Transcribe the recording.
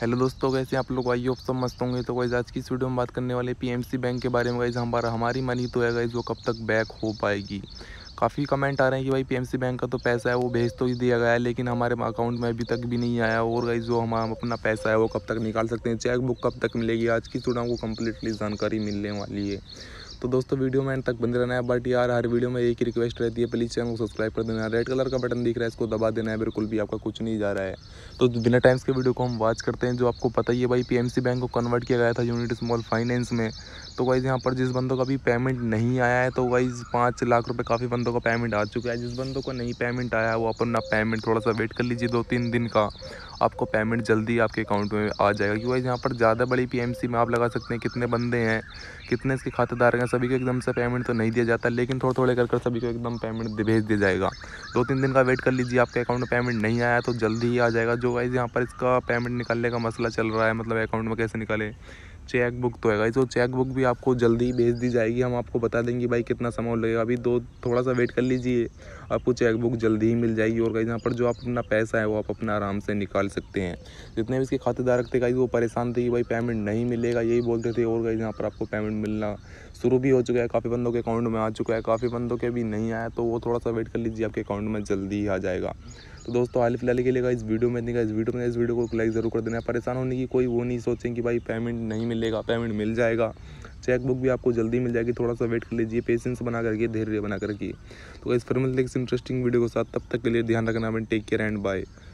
hello दोस्तों कैसे आप लोग आइए ऑफ सब मस्त होंगे तो वैसे आज की इस वीडियो में बात करने वाले पीएमसी बैंक के बारे में वैसे हमारा हमारी मनी तो है गई वो कब तक बैक हो पाएगी काफ़ी कमेंट आ रहे हैं कि भाई पीएमसी बैंक का तो पैसा है वो भेज तो ही दिया गया है लेकिन हमारे अकाउंट में अभी तक भी नहीं आया और गई जो हम अपना पैसा है वो कब तक निकाल सकते हैं चेकबुक कब तक मिलेगी आज की स्टूडेंट को कम्प्लीटली जानकारी मिलने वाली है तो दोस्तों वीडियो में एंड तक बंद रहना है बट यार हर वीडियो में एक ही रिक्वेस्ट रहती है प्लीज़ चैनल को सब्सक्राइब कर देना रेड कलर का बटन दिख रहा है इसको दबा देना है बिल्कुल भी आपका कुछ नहीं जा रहा है तो बिना टाइम्स के वीडियो को हम वॉच करते हैं जो आपको पता ही है भाई पी बैंक को कन्वर्ट किया गया था यूनिट स्मॉल फाइनेंस में तो वाइज़ यहाँ पर जिस बंदों का भी पेमेंट नहीं आया है तो वाइज़ पाँच लाख रुपये काफ़ी बंदों का पेमेंट आ चुका है जिस बंदों को नहीं पेमेंट आया वो अपन अपना पेमेंट थोड़ा सा वेट कर लीजिए दो तीन दिन का आपको पेमेंट जल्दी आपके अकाउंट में आ जाएगा क्योंकि यहाँ पर ज़्यादा बड़ी पीएमसी में आप लगा सकते हैं कितने बंदे हैं कितने इसके खातेदार हैं सभी को एकदम से पेमेंट तो नहीं दिया जाता लेकिन थोड़ थोड़े थोड़े कर कर सभी को एकदम पेमेंट भेज दिया जाएगा दो तीन दिन का वेट कर लीजिए आपके अकाउंट में पेमेंट नहीं आया तो जल्दी ही आ जाएगा जो वाइज यहाँ पर इसका पेमेंट निकालने का मसला चल रहा है मतलब अकाउंट में कैसे निकाले चेकबुक तो है गाइस तो चेकबुक भी आपको जल्दी ही भेज दी जाएगी हम आपको बता देंगे भाई कितना समय लगेगा अभी दो थोड़ा सा वेट कर लीजिए आपको चेकबुक जल्दी ही मिल जाएगी और गाइस यहाँ पर जो आप अपना पैसा है वो आप अपना आराम से निकाल सकते हैं जितने भी इसके खातेदार थे गाइस वो परेशान थे कि भाई पेमेंट नहीं मिलेगा यही बोलते थे और गाइस यहाँ पर आपको पेमेंट मिलना शुरू भी हो चुका है काफ़ी बंदों के अकाउंट में आ चुका है काफ़ी बंदों के अभी नहीं आया तो वो थोड़ा सा वेट कर लीजिए आपके अकाउंट में जल्दी ही आ जाएगा तो दोस्तों हाल फिलहाल के लिए इस वीडियो में इस वीडियो में इस वीडियो को लाइक ज़रूर कर देना परेशान होने की कोई वो नहीं सोचें कि भाई पेमेंट नहीं मिलेगा पेमेंट मिल जाएगा चेकबुक भी आपको जल्दी मिल जाएगी थोड़ा सा वेट कर लीजिए पेशेंस बना करके धैर्य बना करके तो इस फॉर्मल इस इंटरेस्टिंग वीडियो के साथ तब तक के लिए ध्यान रखना टेक केयर एंड बाय